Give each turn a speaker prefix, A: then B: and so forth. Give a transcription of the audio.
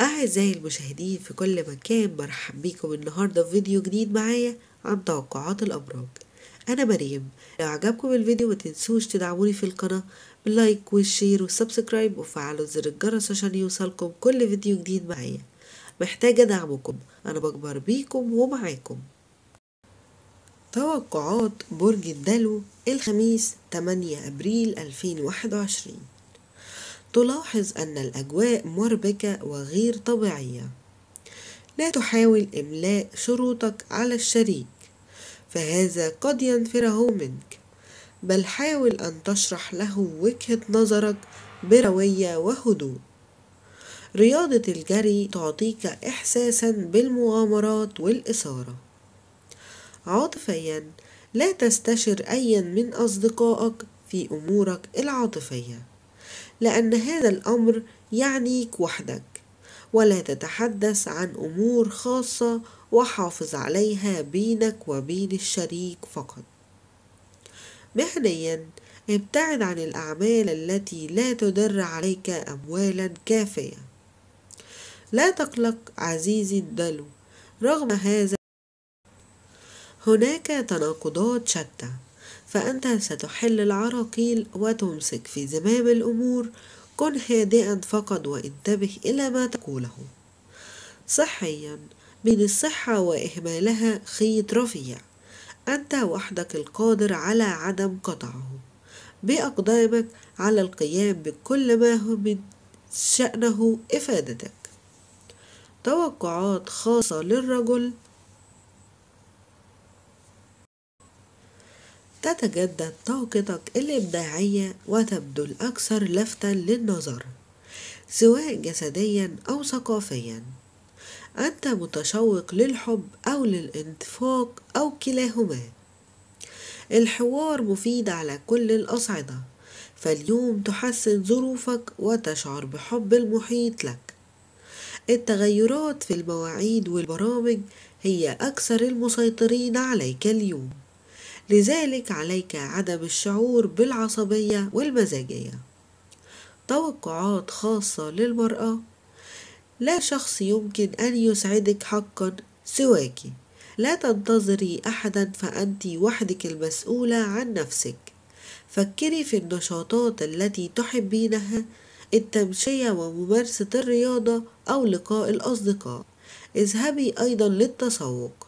A: أعزائي المشاهدين في كل مكان برحب بيكم النهاردة في فيديو جديد معايا عن توقعات الأبراج أنا مريم لو عجبكم الفيديو متنسوش تدعموني في القناة باللايك والشير والسبسكرايب وفعلوا زر الجرس عشان يوصلكم كل فيديو جديد معايا محتاجة دعمكم أنا بكبر بيكم ومعاكم توقعات برج الدلو الخميس 8 أبريل 2021 تلاحظ أن الأجواء مربكة وغير طبيعية لا تحاول إملاء شروطك على الشريك فهذا قد ينفره منك بل حاول أن تشرح له وجهة نظرك بروية وهدوء رياضة الجري تعطيك إحساسا بالمغامرات والإثارة عاطفيا لا تستشر أيا من أصدقائك في أمورك العاطفية لأن هذا الأمر يعنيك وحدك ولا تتحدث عن أمور خاصة وحافظ عليها بينك وبين الشريك فقط مهنيا ابتعد عن الأعمال التي لا تدر عليك أموالا كافية لا تقلق عزيزي الدلو رغم هذا هناك تناقضات شتى فأنت ستحل العراقيل وتمسك في زمام الأمور كن هادئا فقط وانتبه إلى ما تقوله صحيا من الصحة وإهمالها خيط رفيع أنت وحدك القادر على عدم قطعه بأقدامك على القيام بكل ما هو من شأنه إفادتك توقعات خاصة للرجل تتجدد طاقتك الإبداعية وتبدو الأكثر لفتا للنظر سواء جسديا أو ثقافيا أنت متشوق للحب أو للانتفاق أو كلاهما الحوار مفيد على كل الأصعدة فاليوم تحسن ظروفك وتشعر بحب المحيط لك التغيرات في المواعيد والبرامج هي أكثر المسيطرين عليك اليوم لذلك عليك عدم الشعور بالعصبية والمزاجية توقعات خاصة للمرأة لا شخص يمكن أن يسعدك حقا سواك لا تنتظري أحدا فأنت وحدك المسؤولة عن نفسك فكري في النشاطات التي تحبينها التمشية وممارسة الرياضة أو لقاء الأصدقاء اذهبي أيضا للتسوق